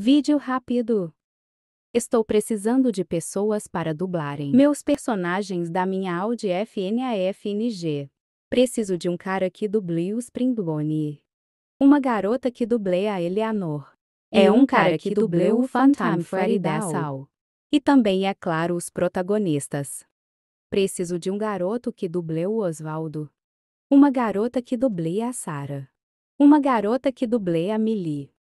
Vídeo rápido. Estou precisando de pessoas para dublarem meus personagens da minha Audi FNAFNG. Preciso de um cara que duble o Springlone. Uma garota que duble a Eleanor. É um cara que duble o Phantom Freddy da E também, é claro, os protagonistas. Preciso de um garoto que duble o Osvaldo. Uma garota que duble a Sara. Uma garota que duble a Millie.